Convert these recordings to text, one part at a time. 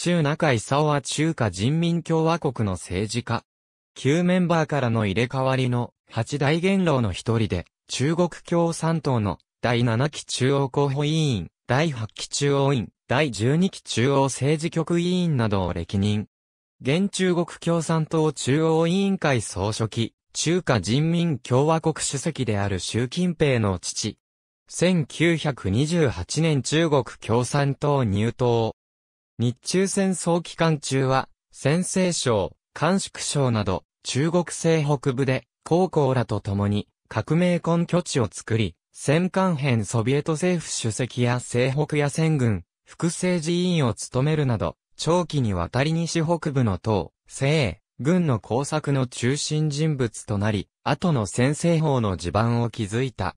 周中勲は中華人民共和国の政治家。旧メンバーからの入れ替わりの八大元老の一人で、中国共産党の第7期中央候補委員、第8期中央委員、第12期中央政治局委員などを歴任。現中国共産党中央委員会総書記、中華人民共和国主席である習近平の父。1928年中国共産党入党。日中戦争期間中は、先西省、官宿省など、中国西北部で、高校らと共に、革命根拠地を作り、戦艦編ソビエト政府主席や西北野戦軍、副政治委員を務めるなど、長期にわたり西北部の党、西、軍の工作の中心人物となり、後の先制法の地盤を築いた。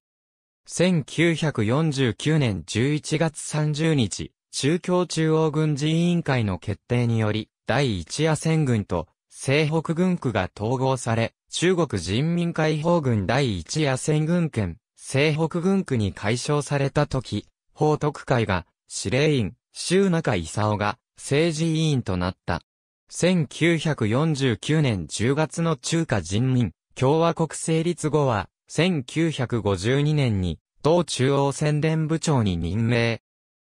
1949年11月30日、中共中央軍事委員会の決定により、第一野戦軍と西北軍区が統合され、中国人民解放軍第一野戦軍権、西北軍区に解消された時、報徳会が司令員、周中勲が政治委員となった。1949年10月の中華人民共和国成立後は、1952年に、党中央宣伝部長に任命、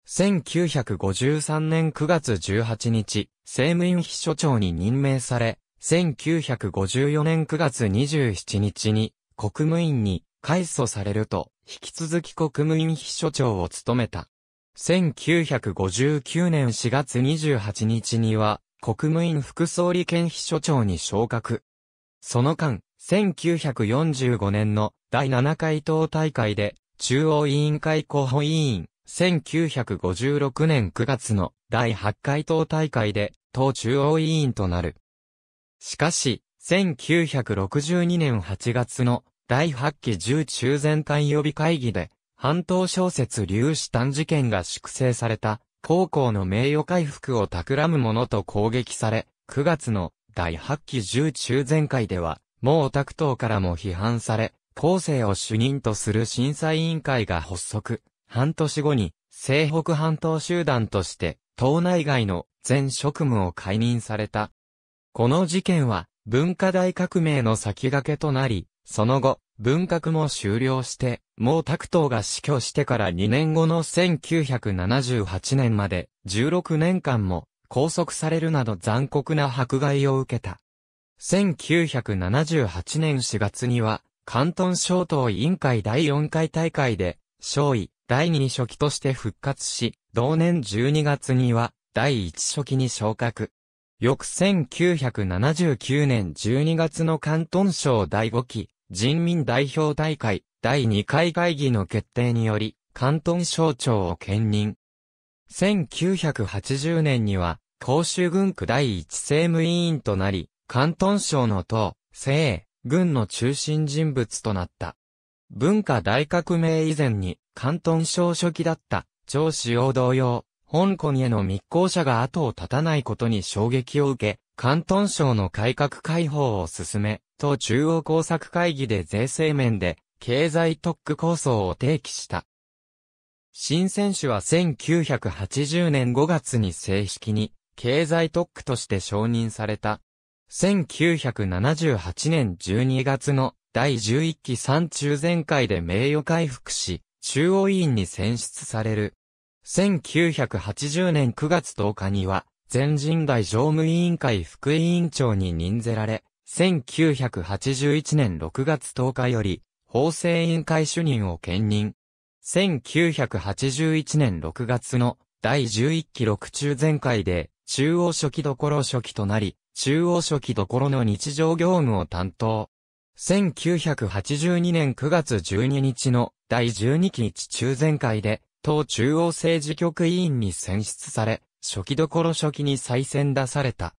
1953年9月18日、政務院秘書長に任命され、1954年9月27日に、国務院に改組されると、引き続き国務院秘書長を務めた。1959年4月28日には、国務院副総理兼秘書長に昇格。その間、1945年の第7回党大会で、中央委員会候補委員、1956年9月の第8回党大会で党中央委員となる。しかし、1962年8月の第8期10中全会予備会議で、半島小説粒子短事件が粛清された、高校の名誉回復を企むものと攻撃され、9月の第8期10中全会では、もう東党からも批判され、後世を主任とする審査委員会が発足、半年後に、西北半島集団として、島内外の全職務を解任された。この事件は、文化大革命の先駆けとなり、その後、文革も終了して、毛沢東が死去してから2年後の1978年まで、16年間も拘束されるなど残酷な迫害を受けた。1978年4月には、関東小党委員会第4回大会で、勝利、第二初期として復活し、同年12月には、第一初期に昇格。翌1979年12月の関東省第5期、人民代表大会、第2回会議の決定により、関東省庁を兼任。1980年には、公州軍区第一政務委員となり、関東省の党、政、軍の中心人物となった。文化大革命以前に、関東省書記だった、張氏王同様、香港への密航者が後を絶たないことに衝撃を受け、関東省の改革開放を進め、党中央工作会議で税制面で、経済特区構想を提起した。新選手は1980年5月に正式に、経済特区として承認された。1978年12月の第11期三中全会で名誉回復し、中央委員に選出される。1980年9月10日には、全人代常務委員会副委員長に任ぜられ、1981年6月10日より、法制委員会主任を兼任。1981年6月の第11期6中全会で、中央書記どころ書記となり、中央書記どころの日常業務を担当。1982年9月12日の第12期一中全会で、党中央政治局委員に選出され、初期どころ初期に再選出された。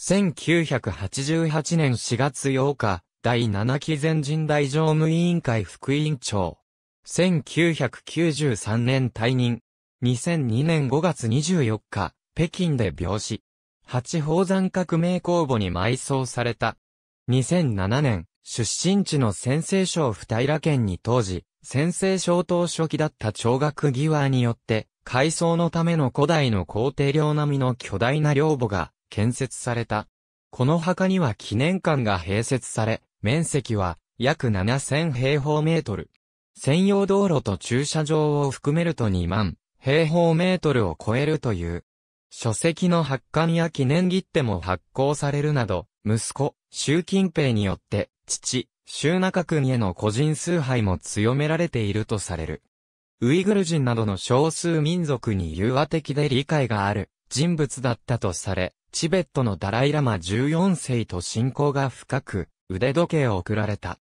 1988年4月8日、第7期全人代常務委員会副委員長。1993年退任。2002年5月24日、北京で病死。八宝山革命公募に埋葬された。2007年、出身地の先生省二平県に当時、先生省当初期だった長学義和によって、改装のための古代の皇帝領並みの巨大な領母が建設された。この墓には記念館が併設され、面積は約7000平方メートル。専用道路と駐車場を含めると2万平方メートルを超えるという。書籍の発刊や記念切手も発行されるなど、息子、習近平によって父、周中君への個人崇拝も強められているとされる。ウイグル人などの少数民族に融和的で理解がある人物だったとされ、チベットのダライラマ14世と信仰が深く、腕時計を贈られた。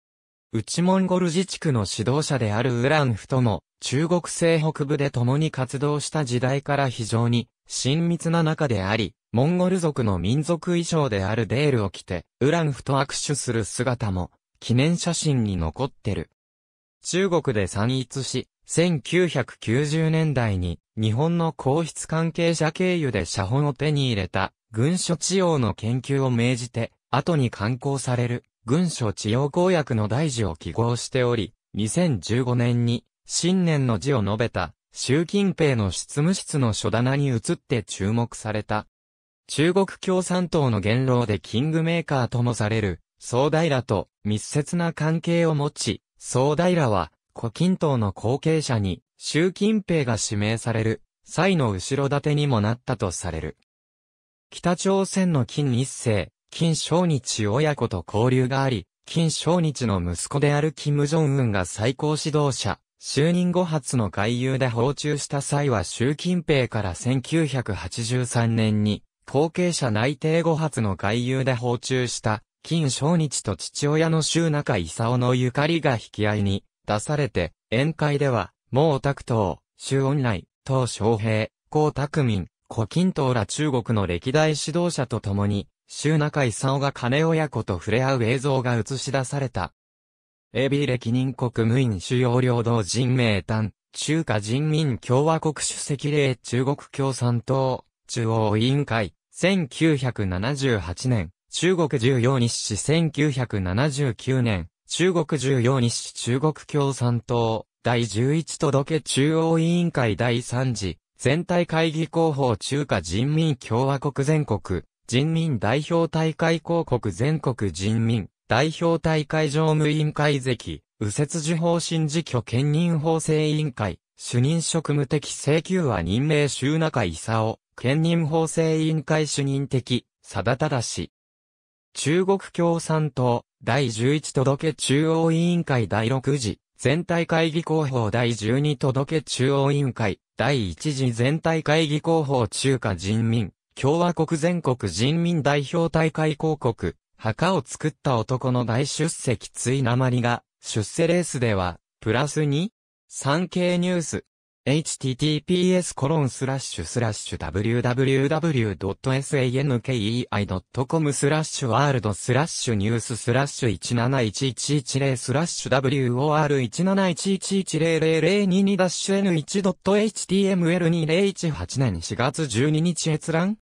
内モンゴル自治区の指導者であるウランフとも、中国西北部で共に活動した時代から非常に親密な中であり、モンゴル族の民族衣装であるデールを着て、ウランフと握手する姿も、記念写真に残ってる。中国で散逸し、1990年代に日本の皇室関係者経由で写本を手に入れた軍書治療の研究を命じて、後に刊行される軍書治療公約の大事を記号しており、2015年に新年の字を述べた習近平の執務室の書棚に移って注目された。中国共産党の元老でキングメーカーともされる、総平と密接な関係を持ち、総平は、胡錦涛の後継者に、習近平が指名される、際の後ろ盾にもなったとされる。北朝鮮の金一世、金正日親子と交流があり、金正日の息子である金正恩が最高指導者、就任後初の外遊で訪中した際は習近平から1983年に後継者内定後発の外遊で訪中した、金正日と父親の周中勲のゆかりが引き合いに出されて、宴会では、毛沢東、周恩来、鄧小平、江沢民、胡錦涛ら中国の歴代指導者と共に、周中勲が金親子と触れ合う映像が映し出された。エビ歴任国務院主要領導人名単、中華人民共和国主席令中国共産党。中央委員会、1978年、中国14日市1979年、中国14日市中国共産党、第11届中央委員会第3次、全体会議広報中華人民共和国全国、人民代表大会広告全国人民、代表大会常務委員会席、右折時方針事挙兼任法制委員会、主任職務的請求は任命中中勲兼任法制委員会主任的、定忠氏。中国共産党第11届中央委員会第6次全体会議広報第12届中央委員会第1次全体会議広報中華人民共和国全国人民代表大会広告墓を作った男の大出席ついなまりが出世レースではプラス2産経ニュース https www.sankei.com スラッシュワールドスラッシュニューススラッシュ1 7 1 1 1 0スラッシュ WOR17111100022 ダッシュ N1.html2018 年4月12日閲覧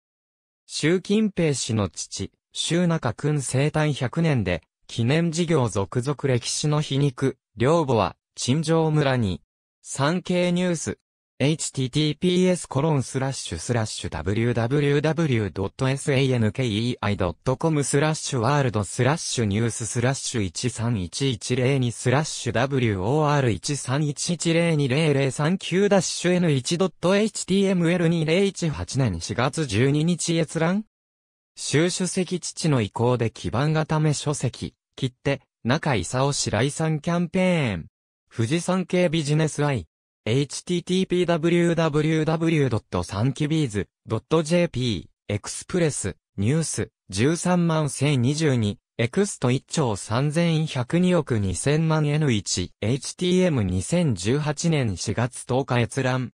習近平氏の父、習中君生誕100年で、記念事業続々歴史の皮肉、両母は、陳情村に、産経ニュース https コロンスラッシュスラッシュ www.sankei.com スラッシュワールドスラッシュニューススラッシュ131102スラッシュ w o r 1 3 1 1 0 2 0 0 3 9ダッシュ N1.html2018 年4月12日閲覧習主席父の意向で基盤固め書籍、切手、中井佐白井さんキャンペーン富士山系ビジネス i h t t p w w w s a n k b i z j p エクスプレスニュース13万1022エクスト1兆3102億2000万 N1 HTM2018 年4月10日閲覧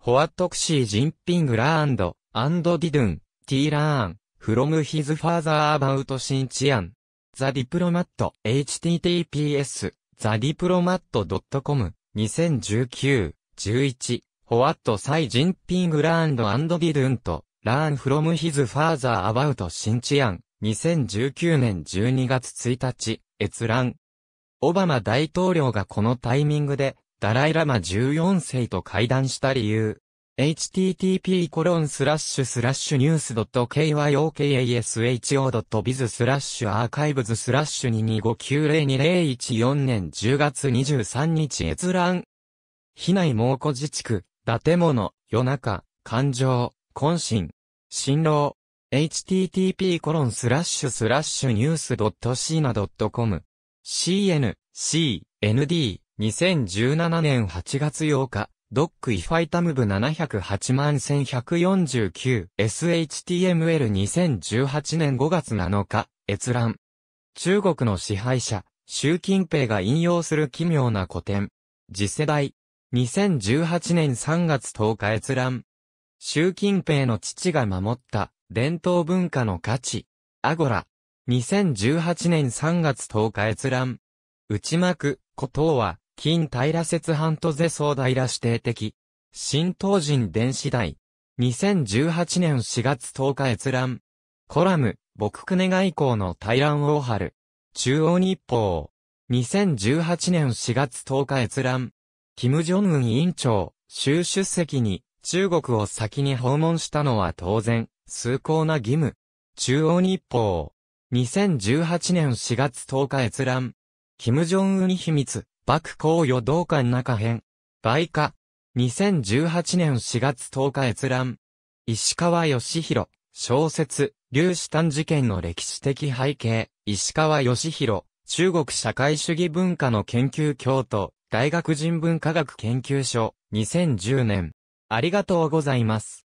ホワットクシージンピングラーンドアンドディドゥンティー・ラーンフロム・ヒズ・ファーザー・アバウト・シンチアンザディプロマット https ザ・ディプロマット .com 2019-11ホワットサイジンピングランドアンドディドゥンとラーンフロムヒズファーザーアバウトシンチアン、2019年12月1日閲覧オバマ大統領がこのタイミングでダライラマ14世と会談した理由 http://news.kyokasho.biz a r c h i v e s 225902014年10月23日閲覧。避内猛虎自治区、建物、夜中、感情、渾身、新郎。http n e w s c ッシュスラッ cn, c, n, d, 2017年8月8日ドックイファイタムブ708万 1149SHTML2018 年5月7日、閲覧。中国の支配者、習近平が引用する奇妙な古典。次世代。2018年3月10日閲覧。習近平の父が守った伝統文化の価値。アゴラ。2018年3月10日閲覧。内幕、古とは、金平節半と是総平指定的。新東人電子代。2018年4月10日閲覧。コラム、僕久根外交の大覧大春。中央日報。2018年4月10日閲覧。金正恩委員長、習出席に、中国を先に訪問したのは当然、崇高な義務。中央日報。2018年4月10日閲覧。金正恩秘密。幕公与同館中編。外科。2018年4月10日閲覧。石川義弘。小説、粒子探事件の歴史的背景。石川義弘。中国社会主義文化の研究京都。大学人文科学研究所。2010年。ありがとうございます。